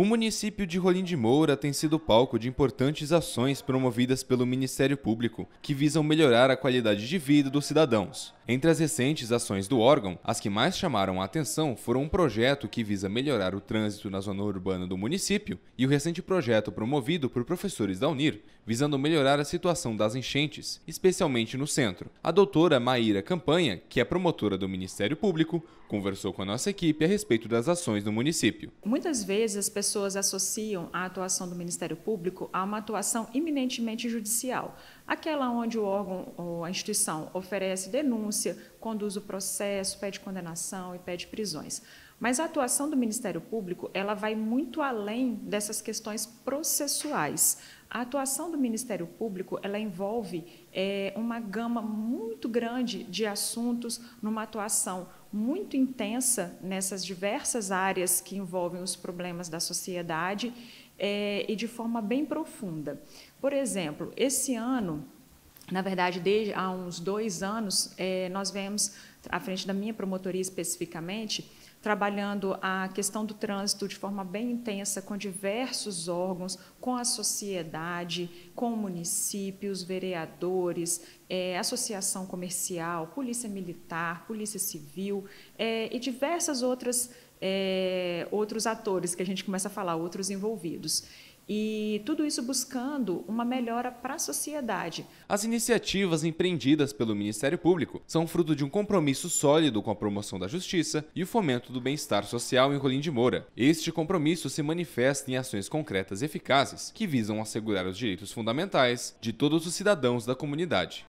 O município de Rolim de Moura tem sido palco de importantes ações promovidas pelo Ministério Público, que visam melhorar a qualidade de vida dos cidadãos. Entre as recentes ações do órgão, as que mais chamaram a atenção foram um projeto que visa melhorar o trânsito na zona urbana do município e o recente projeto promovido por professores da Unir, visando melhorar a situação das enchentes, especialmente no centro. A doutora Maíra Campanha, que é promotora do Ministério Público, conversou com a nossa equipe a respeito das ações do município. Muitas vezes as pessoas associam a atuação do Ministério Público a uma atuação eminentemente judicial, aquela onde o órgão ou a instituição oferece denúncias denúncia, conduz o processo, pede condenação e pede prisões. Mas a atuação do Ministério Público, ela vai muito além dessas questões processuais. A atuação do Ministério Público, ela envolve é, uma gama muito grande de assuntos numa atuação muito intensa nessas diversas áreas que envolvem os problemas da sociedade é, e de forma bem profunda. Por exemplo, esse ano na verdade, desde há uns dois anos, eh, nós vemos, à frente da minha promotoria especificamente, trabalhando a questão do trânsito de forma bem intensa com diversos órgãos, com a sociedade, com municípios, vereadores, eh, associação comercial, polícia militar, polícia civil eh, e diversas outras outros atores que a gente começa a falar, outros envolvidos. E tudo isso buscando uma melhora para a sociedade. As iniciativas empreendidas pelo Ministério Público são fruto de um compromisso sólido com a promoção da justiça e o fomento do bem-estar social em Rolim de Moura. Este compromisso se manifesta em ações concretas e eficazes que visam assegurar os direitos fundamentais de todos os cidadãos da comunidade.